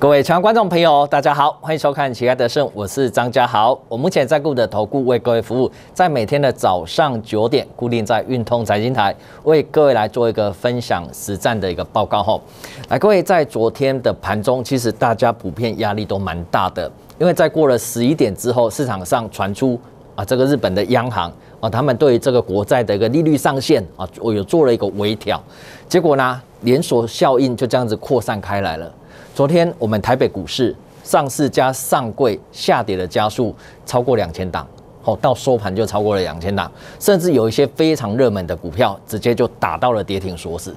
各位长观众朋友，大家好，欢迎收看奇爱的胜》，我是张家豪。我目前在顾的投顾为各位服务，在每天的早上九点固定在运通财经台为各位来做一个分享实战的一个报告后来，各位在昨天的盘中，其实大家普遍压力都蛮大的，因为在过了十一点之后，市场上传出啊这个日本的央行啊，他们对于这个国债的一个利率上限啊，我有做了一个微调，结果呢连锁效应就这样子扩散开来了。昨天我们台北股市上市加上柜下跌的加速超过两千档，哦，到收盘就超过了两千档，甚至有一些非常热门的股票直接就打到了跌停锁死，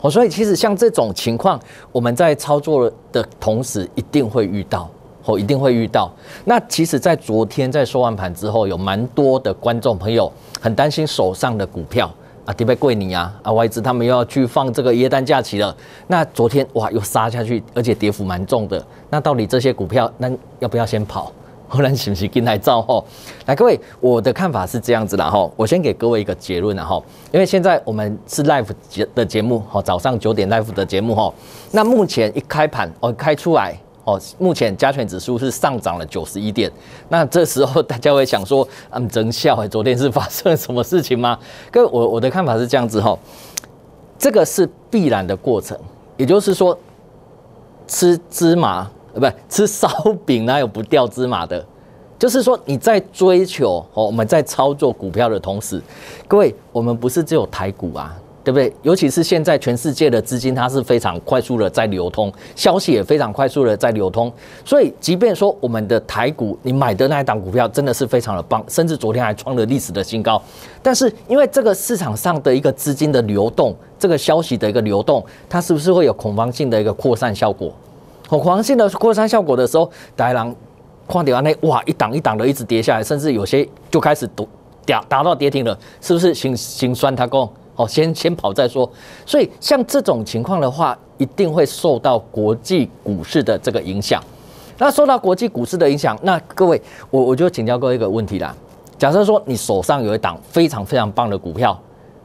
哦，所以其实像这种情况，我们在操作的同时一定会遇到，哦，一定会遇到。那其实，在昨天在收完盘之后，有蛮多的观众朋友很担心手上的股票。迪拜贵尼啊，啊外资他们又要去放这个耶诞假期了。那昨天哇又杀下去，而且跌幅蛮重的。那到底这些股票，那要不要先跑？后来是不是进来造？吼，来各位，我的看法是这样子了吼，我先给各位一个结论了哈。因为现在我们是 live 节的节目吼，早上九点 live 的节目吼，那目前一开盘哦，开出来。哦，目前加权指数是上涨了九十一点。那这时候大家会想说：“嗯，真笑！昨天是发生了什么事情吗？”各位，我我的看法是这样子哈，这个是必然的过程。也就是说，吃芝麻呃，不吃烧饼哪有不掉芝麻的？就是说你在追求哦，我们在操作股票的同时，各位，我们不是只有台股啊。对不对？尤其是现在全世界的资金，它是非常快速的在流通，消息也非常快速的在流通。所以，即便说我们的台股，你买的那一档股票真的是非常的棒，甚至昨天还创了历史的新高。但是，因为这个市场上的一个资金的流动，这个消息的一个流动，它是不是会有恐慌性的一个扩散效果？恐慌性的扩散效果的时候，大狼矿点啊那哇，一档一档的一直跌下来，甚至有些就开始跌打达到跌停了，是不是心心酸？它够。哦，先先跑再说。所以像这种情况的话，一定会受到国际股市的这个影响。那受到国际股市的影响，那各位，我我就请教各位一个问题啦：假设说你手上有一档非常非常棒的股票，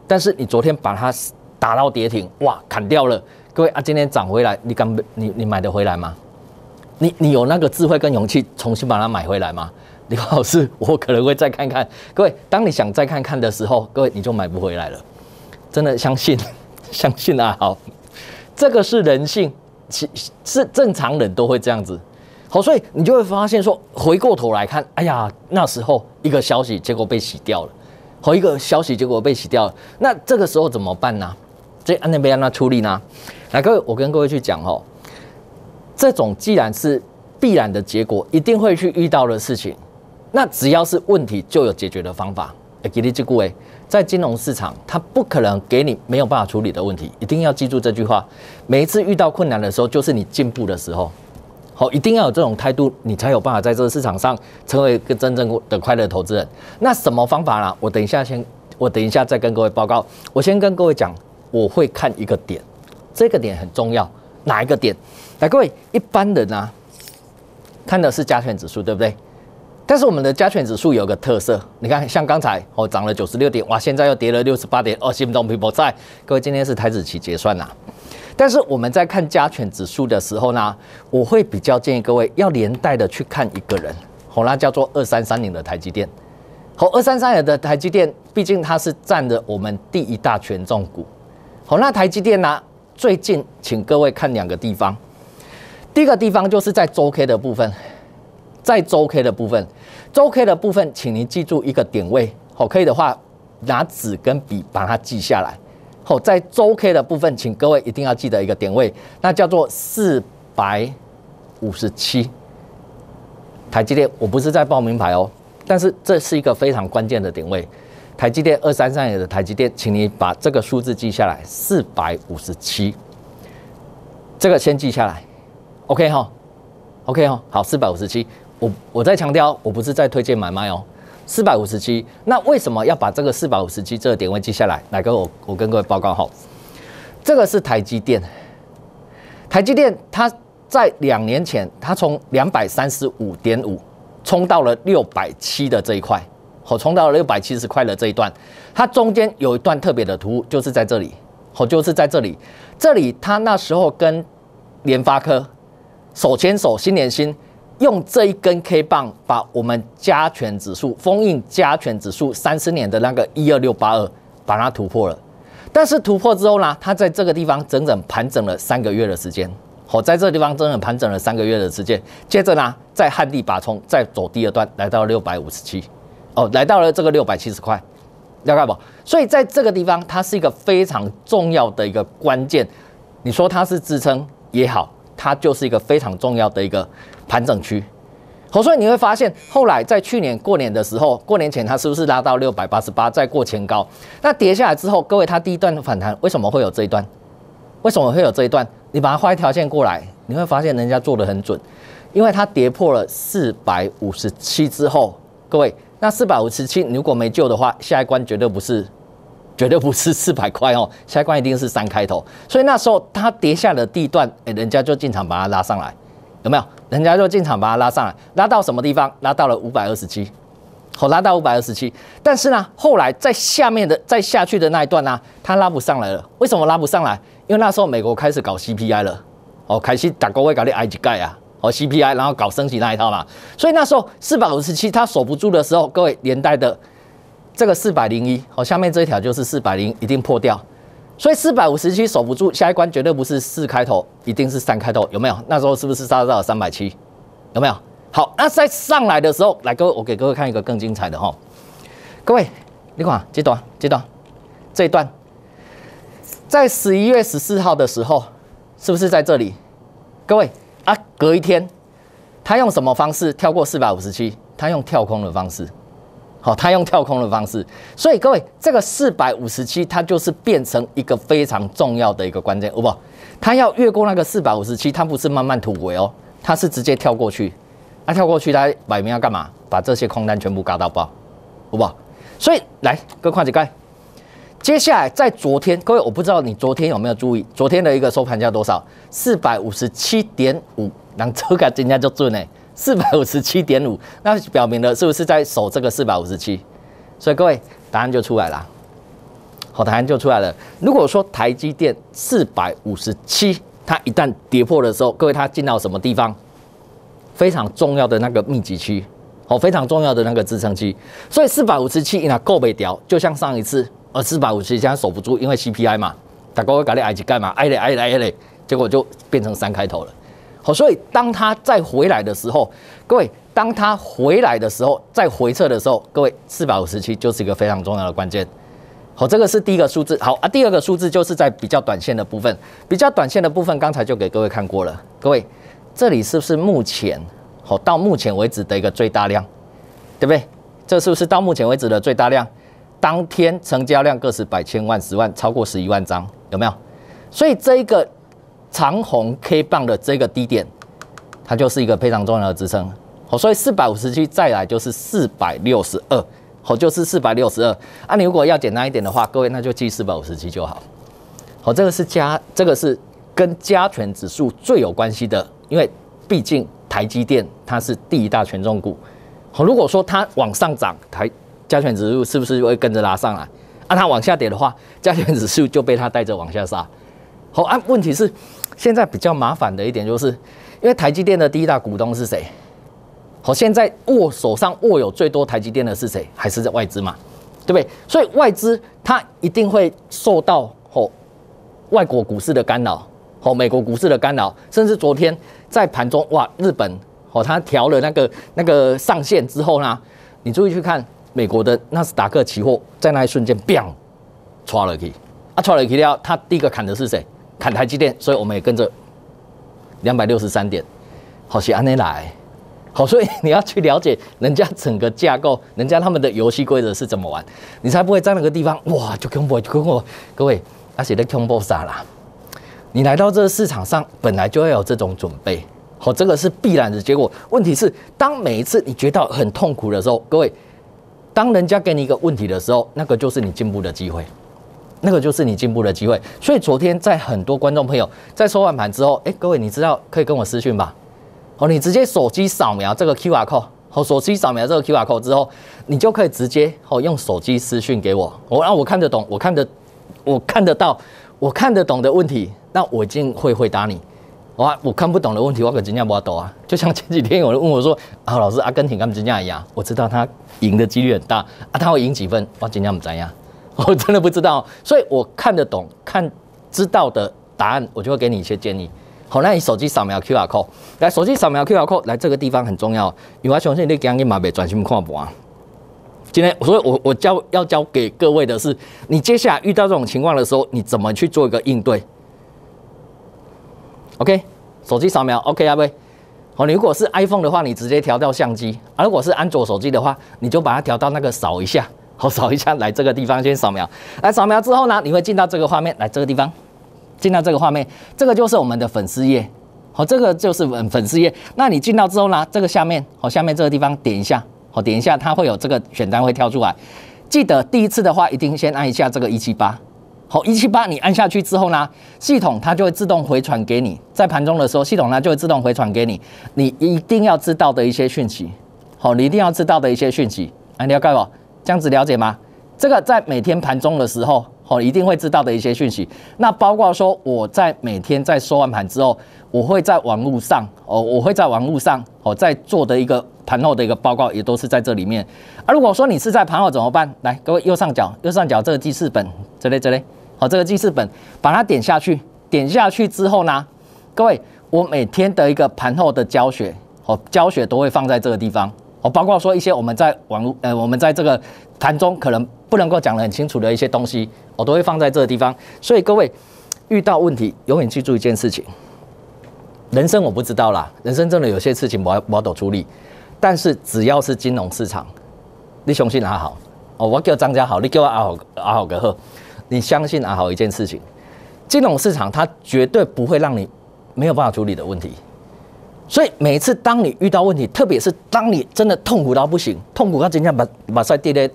但是你昨天把它打到跌停，哇，砍掉了。各位啊，今天涨回来，你敢你你买得回来吗？你你有那个智慧跟勇气重新把它买回来吗？李老师，我可能会再看看。各位，当你想再看看的时候，各位你就买不回来了。真的相信，相信啊！好，这个是人性，是正常人都会这样子。好，所以你就会发现说，回过头来看，哎呀，那时候一个消息结果被洗掉了，和一个消息结果被洗掉了。那这个时候怎么办呢？这安德贝安娜处理呢？来，各位，我跟各位去讲哦，这种既然是必然的结果，一定会去遇到的事情，那只要是问题，就有解决的方法。给你这吉古在金融市场，他不可能给你没有办法处理的问题，一定要记住这句话。每一次遇到困难的时候，就是你进步的时候。好，一定要有这种态度，你才有办法在这个市场上成为一个真正的快乐投资人。那什么方法呢？我等一下先，我等一下再跟各位报告。我先跟各位讲，我会看一个点，这个点很重要。哪一个点？来，各位，一般人啊，看的是加权指数，对不对？但是我们的加权指数有个特色，你看像刚才哦涨了九十六点，哇，现在又跌了六十八点哦。心中有波在，各位今天是台资期结算呐。但是我们在看加权指数的时候呢，我会比较建议各位要连带的去看一个人，好，那叫做二三三零的台积电，好，二三三零的台积电，毕竟它是占着我们第一大权重股。好，那台积电呢，最近请各位看两个地方，第一个地方就是在周 K 的部分。在周 K 的部分，周 K 的部分，请您记住一个点位。好，可以的话，拿纸跟笔把它记下来。好，在周 K 的部分，请各位一定要记得一个点位，那叫做四百五十七。台积电，我不是在报名牌哦，但是这是一个非常关键的点位。台积电二三三也的台积电，请你把这个数字记下来，四百五十七。这个先记下来。OK 哈，OK 哈，好，四百五十七。我我在强调，我不是在推荐买卖哦。四百五十七，那为什么要把这个四百五十七这个点位记下来？来哥，我我跟各位报告哈，这个是台积电，台积电它在两年前，它从两百三十五点五冲到了六百七的这一块，好，冲到了六百七十块的这一段，它中间有一段特别的图，就是在这里，好，就是在这里，这里它那时候跟联发科手牵手心连心。用这一根 K 棒把我们加权指数封印，加权指数三十年的那个一二六八二把它突破了，但是突破之后呢，它在这个地方整整盘整了三个月的时间。哦，在这个地方整整盘整了三个月的时间，接着呢，在旱地拔葱，再走第二段，来到六百五十七，哦，来到了这个六百七十块，要干嘛？所以在这个地方，它是一个非常重要的一个关键。你说它是支撑也好，它就是一个非常重要的一个。盘整区，所以你会发现，后来在去年过年的时候，过年前它是不是拉到六百八十八，再过前高，那跌下来之后，各位它第一段反弹为什么会有这一段？为什么会有这一段？你把它画一条线过来，你会发现人家做的很准，因为它跌破了四百五十七之后，各位那四百五十七如果没救的话，下一关绝对不是，绝对不是四百块哦，下一关一定是三开头，所以那时候它跌下的地段，哎，人家就进场把它拉上来。有没有人家就进场把它拉上来，拉到什么地方？拉到了五百二十七，哦，拉到五百二十七。但是呢，后来在下面的再下去的那一段呢，它拉不上来了。为什么拉不上来？因为那时候美国开始搞 CPI 了，哦，开始打高位搞的埃及盖啊，哦 CPI，然后搞升级那一套嘛。所以那时候四百五十七它守不住的时候，各位连带的这个四百零一，哦，下面这一条就是四百零一定破掉。所以四百五十七守不住，下一关绝对不是四开头，一定是三开头，有没有？那时候是不是杀到三百七？有没有？好，那再上来的时候，来各位，我给各位看一个更精彩的哈。各位，你看啊，这段，这段，这一段，在十一月十四号的时候，是不是在这里？各位啊，隔一天，他用什么方式跳过四百五十七？他用跳空的方式。好，他用跳空的方式，所以各位，这个四百五十七，它就是变成一个非常重要的一个关键，哦不，它要越过那个四百五十七，它不是慢慢突围哦，它是直接跳过去，那跳过去，它摆明要干嘛？把这些空单全部嘎到爆，好不好？所以来，各位看几看，接下来在昨天，各位我不知道你昨天有没有注意，昨天的一个收盘价多少？四百五十七点五，两车卡今天就准了四百五十七点五，那表明了是不是在守这个四百五十七？所以各位答案就出来了，好，答案就出来了。如果说台积电四百五十七，它一旦跌破的时候，各位它进到什么地方？非常重要的那个密集区，哦，非常重要的那个支撑区。所以四百五十七呢，够被屌，就像上一次，呃，四百五十七现在守不住，因为 CPI 嘛，大哥我搞你埃及干嘛？哎嘞哎嘞哎嘞，结果就变成三开头了。好，所以当它再回来的时候，各位，当它回来的时候，再回撤的时候，各位，四百五十七就是一个非常重要的关键。好，这个是第一个数字。好啊，第二个数字就是在比较短线的部分，比较短线的部分，刚才就给各位看过了。各位，这里是不是目前，好，到目前为止的一个最大量，对不对？这是不是到目前为止的最大量？当天成交量各十百千万十万，超过十一万张，有没有？所以这一个。长虹 K 棒的这个低点，它就是一个非常重要的支撑。好，所以四百五十七再来就是四百六十二，好，就是四百六十二。啊，你如果要简单一点的话，各位那就记四百五十七就好。好，这个是加，这个是跟加权指数最有关系的，因为毕竟台积电它是第一大权重股。好，如果说它往上涨，台加权指数是不是就会跟着拉上来？啊，它往下跌的话，加权指数就被它带着往下杀。好啊，问题是现在比较麻烦的一点就是，因为台积电的第一大股东是谁？好，现在握手上握有最多台积电的是谁？还是在外资嘛？对不对？所以外资它一定会受到哦外国股市的干扰，哦美国股市的干扰，甚至昨天在盘中哇，日本哦它调了那个那个上限之后呢，你注意去看美国的纳斯达克期货在那一瞬间，biang，抓了去，啊抓了去了，它第一个砍的是谁？砍台积电，所以我们也跟着两百六十三点，好是安内来，好，所以你要去了解人家整个架构，人家他们的游戏规则是怎么玩，你才不会在那个地方哇就空波就空我各位那些的恐怖啥啦？你来到这市场上本来就要有这种准备，好，这个是必然的结果。问题是当每一次你觉得很痛苦的时候，各位，当人家给你一个问题的时候，那个就是你进步的机会。那个就是你进步的机会，所以昨天在很多观众朋友在收完盘之后，哎，各位你知道可以跟我私讯吧？哦，你直接手机扫描这个 QR code，哦，手机扫描这个 QR code 之后，你就可以直接哦用手机私讯给我，我让我看得懂，我看得我看得到，我看得懂的问题，那我一定会回答你。哇，我看不懂的问题，我可真量不要啊！就像前几天有人问我说，啊，老师阿根廷跟吉一样？”我知道他赢的几率很大啊，他会赢几分？我今天怎么样？我真的不知道，所以我看得懂、看知道的答案，我就会给你一些建议。好，那你手机扫描 QR code 来，手机扫描 QR code 来，这个地方很重要。有啊，雄性你强，你马北专心看我。今天，所以我我教要教给各位的是，你接下来遇到这种情况的时候，你怎么去做一个应对？OK，手机扫描 OK 啊不？好，你如果是 iPhone 的话，你直接调到相机；如果是安卓手机的话，你就把它调到那个扫一下。好，扫一下来这个地方先扫描，来扫描之后呢，你会进到这个画面，来这个地方，进到这个画面，这个就是我们的粉丝页，好，这个就是粉粉丝页。那你进到之后呢，这个下面，好，下面这个地方点一下，好，点一下，它会有这个选单会跳出来。记得第一次的话，一定先按一下这个一七八，好，一七八你按下去之后呢，系统它就会自动回传给你，在盘中的时候，系统呢就会自动回传给你，你一定要知道的一些讯息，好，你一定要知道的一些讯息，啊，你要盖嘛？这样子了解吗？这个在每天盘中的时候，哦，一定会知道的一些讯息。那包括说我在每天在收完盘之后，我会在网络上，哦，我会在网络上，哦，在做的一个盘后的一个报告，也都是在这里面。啊，如果说你是在盘后怎么办？来，各位右上角，右上角这个记事本，这里这里，好，这个记事本把它点下去，点下去之后呢，各位，我每天的一个盘后的教学，哦，教学都会放在这个地方。我包括说一些我们在网络呃，我们在这个谈中可能不能够讲得很清楚的一些东西，我都会放在这个地方。所以各位遇到问题，永远记住一件事情：人生我不知道啦，人生真的有些事情我我都处理。但是只要是金融市场，你相信阿豪哦，我叫张家豪，你叫我阿豪阿豪哥呵，你相信阿豪一件事情：金融市场它绝对不会让你没有办法处理的问题。所以每次当你遇到问题，特别是当你真的痛苦到不行、痛苦到今天把把赛跌跌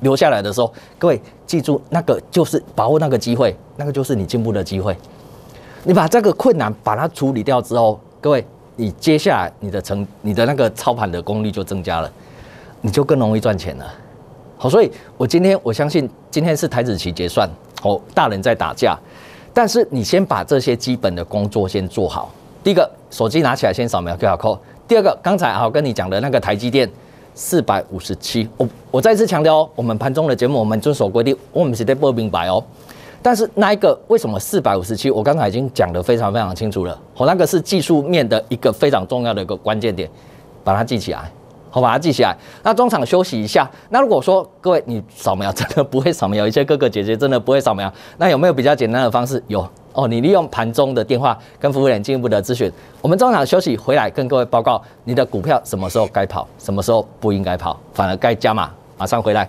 留下来的时候，各位记住，那个就是把握那个机会，那个就是你进步的机会。你把这个困难把它处理掉之后，各位，你接下来你的成你的那个操盘的功力就增加了，你就更容易赚钱了。好，所以我今天我相信今天是台子棋结算，哦，大人在打架，但是你先把这些基本的工作先做好。第一个手机拿起来先扫描 o d 扣。第二个，刚才啊跟你讲的那个台积电四百五十七，我我再次强调哦，我们盘中的节目我们遵守规定，我们是得不明白哦。但是那一个为什么四百五十七，我刚才已经讲的非常非常清楚了，我那个是技术面的一个非常重要的一个关键点，把它记起来。好，把它记下来。那中场休息一下。那如果说各位你扫描 真的不会扫描，一些哥哥姐姐真的不会扫描，那有没有比较简单的方式？有哦，你利用盘中的电话跟服务员进一步的咨询。我们中场休息回来跟各位报告，你的股票什么时候该跑，什么时候不应该跑，反而该加码。马上回来。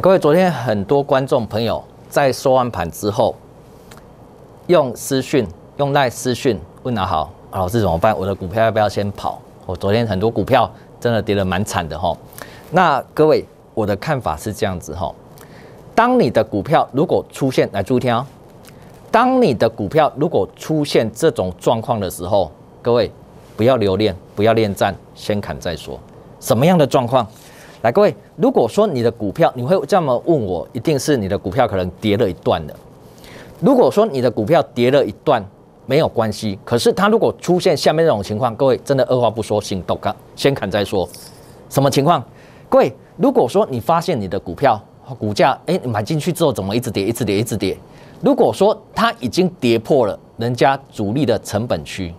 各位，昨天很多观众朋友在收完盘之后，用私讯用赖私讯问了好，老师怎么办？我的股票要不要先跑？我昨天很多股票真的跌得蛮惨的哈。那各位，我的看法是这样子哈。当你的股票如果出现，来注意听哦，当你的股票如果出现这种状况的时候，各位不要留恋，不要恋战，先砍再说。什么样的状况？来，各位，如果说你的股票，你会这么问我，一定是你的股票可能跌了一段的。如果说你的股票跌了一段，没有关系。可是它如果出现下面这种情况，各位真的二话不说行动，先砍再说。什么情况？各位，如果说你发现你的股票股价，哎，买进去之后怎么一直跌，一直跌，一直跌？如果说它已经跌破了人家主力的成本区，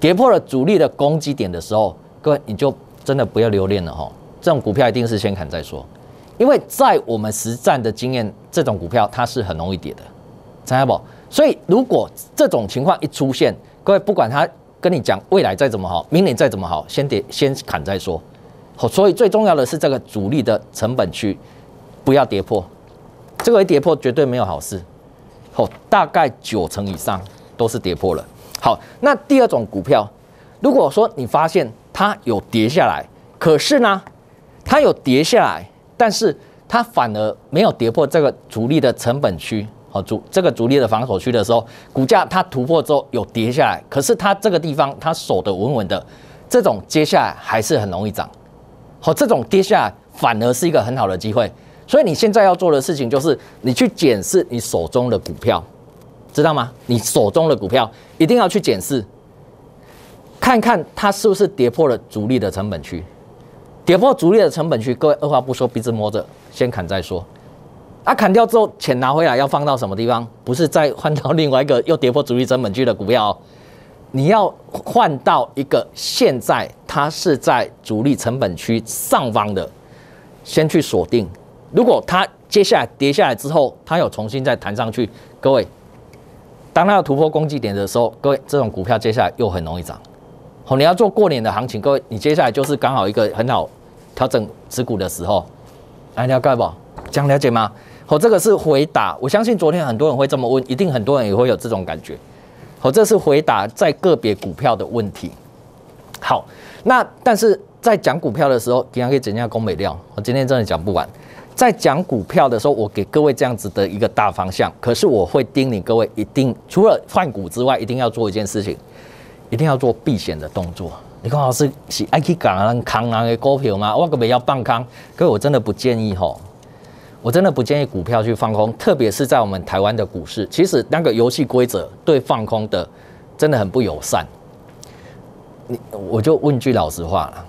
跌破了主力的攻击点的时候，各位你就真的不要留恋了哈。这种股票一定是先砍再说，因为在我们实战的经验，这种股票它是很容易跌的，知道不？所以如果这种情况一出现，各位不管他跟你讲未来再怎么好，明年再怎么好，先跌先砍再说。好，所以最重要的是这个主力的成本区不要跌破，这个一跌破绝对没有好事。好，大概九成以上都是跌破了。好，那第二种股票，如果说你发现它有跌下来，可是呢？它有跌下来，但是它反而没有跌破这个主力的成本区和主这个主力的防守区的时候，股价它突破之后有跌下来，可是它这个地方它守得稳稳的，这种接下来还是很容易涨，好，这种跌下来反而是一个很好的机会。所以你现在要做的事情就是你去检视你手中的股票，知道吗？你手中的股票一定要去检视，看看它是不是跌破了主力的成本区。跌破主力的成本区，各位二话不说，鼻子摸着先砍再说。啊，砍掉之后钱拿回来要放到什么地方？不是再换到另外一个又跌破主力成本区的股票，你要换到一个现在它是在主力成本区上方的，先去锁定。如果它接下来跌下来之后，它有重新再弹上去，各位，当它要突破攻击点的时候，各位这种股票接下来又很容易涨。好，你要做过年的行情，各位，你接下来就是刚好一个很好。调整持股的时候，哎，了解不？讲了解吗？好，这个是回答。我相信昨天很多人会这么问，一定很多人也会有这种感觉。好，这是回答在个别股票的问题。好，那但是在讲股票的时候，底下可以讲一下工美料，我今天真的讲不完。在讲股票的时候，我给各位这样子的一个大方向，可是我会叮咛各位，一定除了换股之外，一定要做一件事情，一定要做避险的动作。你老是是爱去讲人扛人的股票吗？我可别要放空，各位我真的不建议吼，我真的不建议股票去放空，特别是在我们台湾的股市，其实那个游戏规则对放空的真的很不友善。你我就问句老实话啦，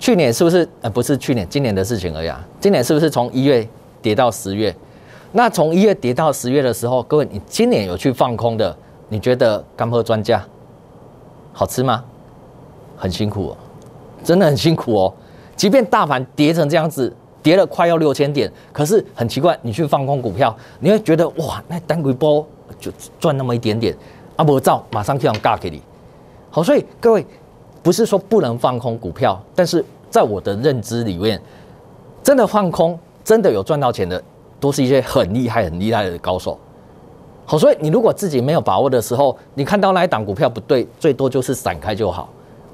去年是不是？呃，不是去年，今年的事情而已。今年是不是从一月跌到十月？那从一月跌到十月的时候，各位你今年有去放空的？你觉得干锅专家好吃吗？很辛苦哦，真的很辛苦哦。即便大盘跌成这样子，跌了快要六千点，可是很奇怪，你去放空股票，你会觉得哇，那单股波就赚那么一点点，阿伯照马上就要尬给你。好，所以各位不是说不能放空股票，但是在我的认知里面，真的放空，真的有赚到钱的，都是一些很厉害很厉害的高手。好，所以你如果自己没有把握的时候，你看到那一档股票不对，最多就是散开就好。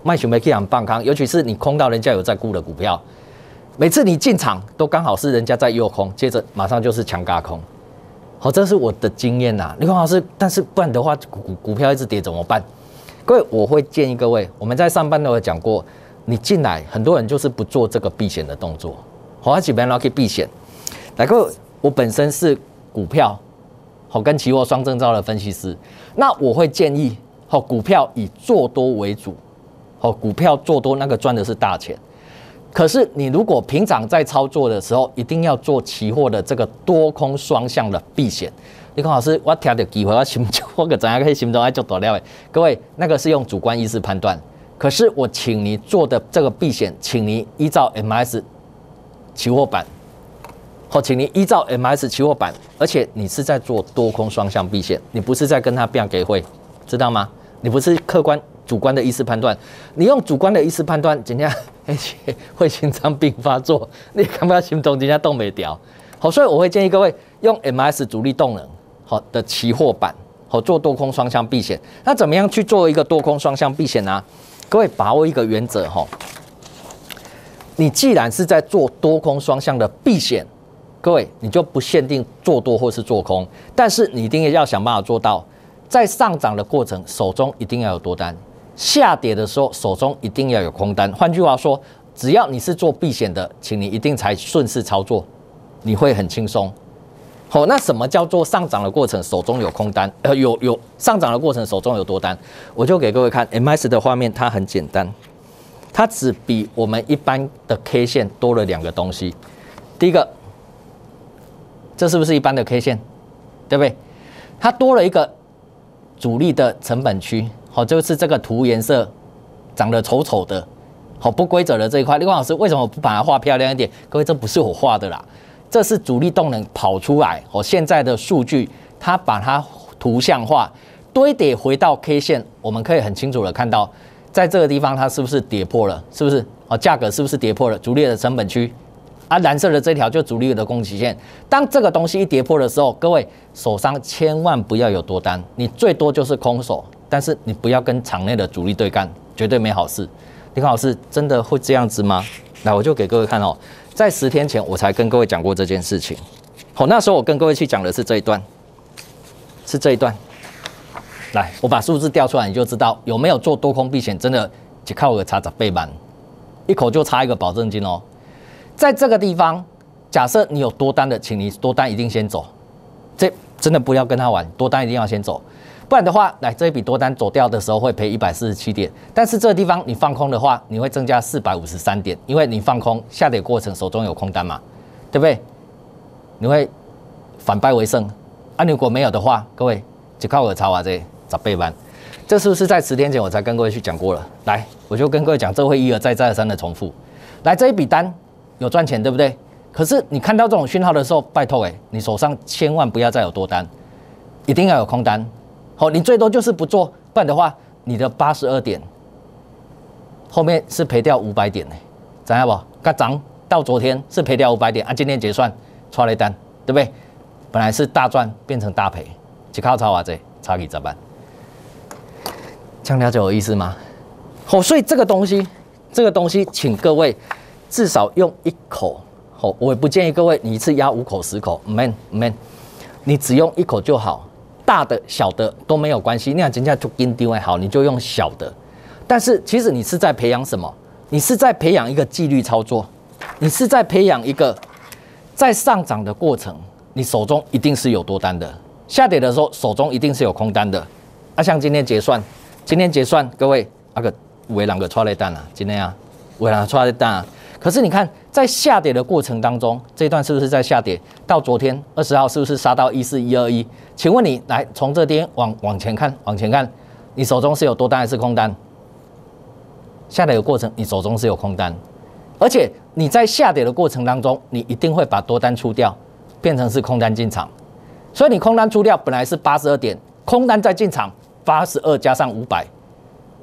卖熊卖 K 很放空，尤其是你空到人家有在沽的股票，每次你进场都刚好是人家在诱空，接着马上就是强轧空。好，这是我的经验呐。李光老师，但是不然的话，股股票一直跌怎么办？各位，我会建议各位，我们在上的段有讲过，你进来很多人就是不做这个避险的动作，好，还是蛮容易避险。各位，我本身是股票好跟期货双证照的分析师，那我会建议好股票以做多为主。股票做多那个赚的是大钱，可是你如果平常在操作的时候，一定要做期货的这个多空双向的避险。你看，老师，我挑着机会，我心中我个怎样可以心中爱做多了？各位，那个是用主观意识判断，可是我请你做的这个避险，请你依照 MS 期货版，或请你依照 MS 期货版，而且你是在做多空双向避险，你不是在跟他辩给会，知道吗？你不是客观。主观的意识判断，你用主观的意识判断怎样，而且会心脏病发作，你看不到心中人家动没调。好，所以我会建议各位用 MS 主力动能好的期货版，好做多空双向避险。那怎么样去做一个多空双向避险啊？各位把握一个原则哈，你既然是在做多空双向的避险，各位你就不限定做多或是做空，但是你一定要想办法做到在上涨的过程，手中一定要有多单。下跌的时候，手中一定要有空单。换句话说，只要你是做避险的，请你一定才顺势操作，你会很轻松。好，那什么叫做上涨的过程？手中有空单，呃，有有上涨的过程，手中有多单，我就给各位看 M S 的画面，它很简单，它只比我们一般的 K 线多了两个东西。第一个，这是不是一般的 K 线？对不对？它多了一个主力的成本区。好，就是这个图颜色长得丑丑的，好不规则的这一块。另外老师为什么不把它画漂亮一点？各位，这不是我画的啦，这是主力动能跑出来。我现在的数据，它把它图像化，堆叠回到 K 线，我们可以很清楚的看到，在这个地方它是不是跌破了？是不是？哦，价格是不是跌破了主力的成本区？啊，蓝色的这条就主力的供给线。当这个东西一跌破的时候，各位手上千万不要有多单，你最多就是空手。但是你不要跟场内的主力对干，绝对没好事。林看老师真的会这样子吗？来，我就给各位看哦，在十天前我才跟各位讲过这件事情。好，那时候我跟各位去讲的是这一段，是这一段。来，我把数字调出来，你就知道有没有做多空避险。真的，只靠我查找背板，一口就差一个保证金哦。在这个地方，假设你有多单的，请你多单一定先走。这真的不要跟他玩，多单一定要先走。不然的话，来这一笔多单走掉的时候会赔一百四十七点，但是这个地方你放空的话，你会增加四百五十三点，因为你放空下跌过程手中有空单嘛，对不对？你会反败为胜。啊，如果没有的话，各位就靠我抄啊这，找背班，这是不是在十天前我才跟各位去讲过了？来，我就跟各位讲，这会一而再再而三的重复。来这一笔单有赚钱，对不对？可是你看到这种讯号的时候，拜托哎，你手上千万不要再有多单，一定要有空单。好，你最多就是不做，不然的话，你的八十二点，后面是赔掉五百点呢，知道不？它涨到昨天是赔掉五百点啊，今天结算错了一单，对不对？本来是大赚变成大赔，只靠操啊这，差几咋办？这样了解有意思吗？好，所以这个东西，这个东西，请各位至少用一口。好，我也不建议各位你一次压五口十口，man man，你只用一口就好。大的、小的都没有关系。你想人家就 i n d i 好，你就用小的。但是其实你是在培养什么？你是在培养一个纪律操作，你是在培养一个在上涨的过程，你手中一定是有多单的；下跌的时候，手中一定是有空单的。啊，像今天结算，今天结算，各位那个为两个出来单啊，今天啊，为两个出来单。可是你看。在下跌的过程当中，这段是不是在下跌？到昨天二十号是不是杀到一四一二一？请问你来从这边往往前看，往前看，你手中是有多单还是空单？下跌的过程，你手中是有空单，而且你在下跌的过程当中，你一定会把多单出掉，变成是空单进场。所以你空单出掉，本来是八十二点，空单再进场八十二加上五百，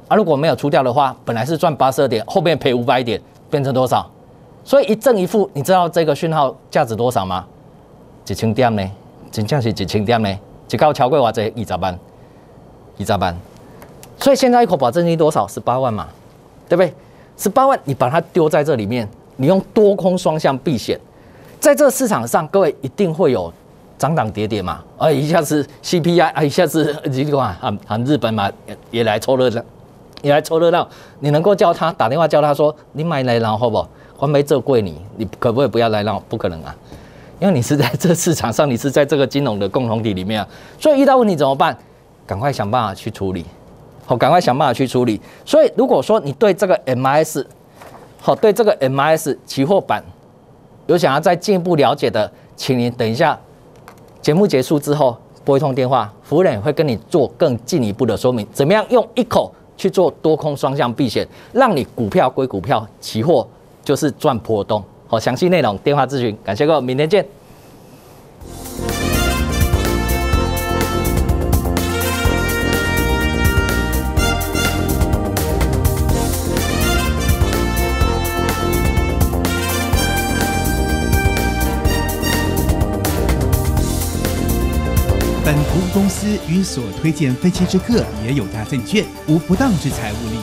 啊，如果没有出掉的话，本来是赚八十二点，后面赔五百点，变成多少？所以一正一负，你知道这个讯号价值多少吗？一千点呢，真正是几千点呢，一高超过我这二十万，二十万。所以现在一口保证金多少？十八万嘛，对不对？十八万你把它丢在这里面，你用多空双向避险，在这市场上，各位一定会有涨涨跌跌嘛。哎，一下子 CPI 啊，一下子一句话日本嘛，也来凑热闹，也来凑热闹。你能够叫他打电话叫他说，你买来然后不？我没这贵你，你可不可以不要来闹？不可能啊，因为你是在这市场上，你是在这个金融的共同体里面啊，所以遇到问题怎么办？赶快想办法去处理，好，赶快想办法去处理。所以如果说你对这个 MS，好，对这个 MS 期货版有想要再进一步了解的，请您等一下，节目结束之后拨一通电话，服务人会跟你做更进一步的说明。怎么样用一口去做多空双向避险，让你股票归股票，期货。就是赚波动。好，详细内容电话咨询，感谢各位，明天见。本服务公司与所推荐分期之客也有大证券，无不当之财务利。